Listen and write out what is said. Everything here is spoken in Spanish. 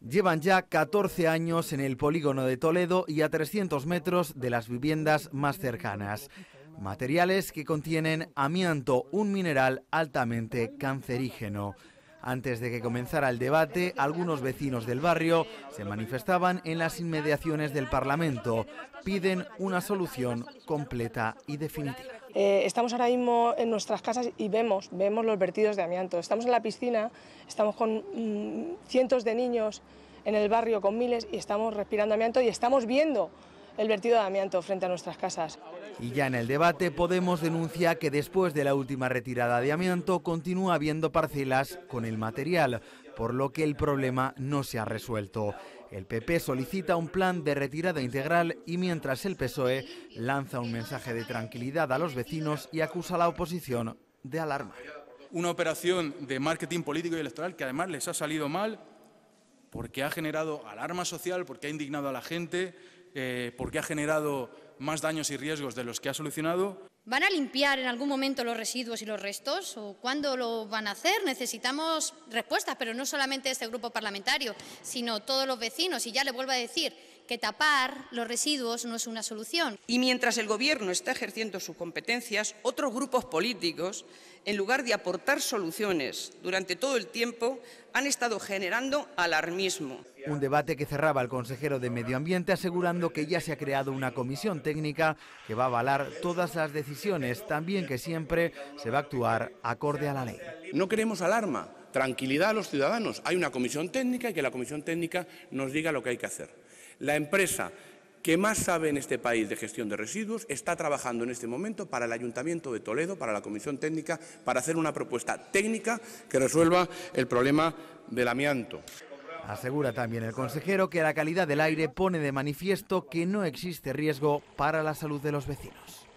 Llevan ya 14 años en el polígono de Toledo y a 300 metros de las viviendas más cercanas. Materiales que contienen amianto, un mineral altamente cancerígeno. Antes de que comenzara el debate, algunos vecinos del barrio se manifestaban en las inmediaciones del Parlamento. Piden una solución completa y definitiva. Eh, estamos ahora mismo en nuestras casas y vemos, vemos los vertidos de amianto. Estamos en la piscina, estamos con mm, cientos de niños en el barrio, con miles, y estamos respirando amianto y estamos viendo el vertido de amianto frente a nuestras casas. Y ya en el debate, Podemos denuncia que después de la última retirada de amianto continúa habiendo parcelas con el material, por lo que el problema no se ha resuelto. El PP solicita un plan de retirada integral y mientras el PSOE lanza un mensaje de tranquilidad a los vecinos y acusa a la oposición de alarma. Una operación de marketing político y electoral que además les ha salido mal porque ha generado alarma social, porque ha indignado a la gente, eh, porque ha generado más daños y riesgos de los que ha solucionado. ¿Van a limpiar en algún momento los residuos y los restos? ¿O cuándo lo van a hacer? Necesitamos respuestas, pero no solamente este grupo parlamentario, sino todos los vecinos. Y ya le vuelvo a decir, que tapar los residuos no es una solución. Y mientras el Gobierno está ejerciendo sus competencias, otros grupos políticos, en lugar de aportar soluciones durante todo el tiempo, han estado generando alarmismo. Un debate que cerraba el consejero de Medio Ambiente asegurando que ya se ha creado una comisión técnica que va a avalar todas las decisiones, también que siempre se va a actuar acorde a la ley. No queremos alarma, tranquilidad a los ciudadanos. Hay una comisión técnica y que la comisión técnica nos diga lo que hay que hacer. La empresa que más sabe en este país de gestión de residuos está trabajando en este momento para el Ayuntamiento de Toledo, para la Comisión Técnica, para hacer una propuesta técnica que resuelva el problema del amianto. Asegura también el consejero que la calidad del aire pone de manifiesto que no existe riesgo para la salud de los vecinos.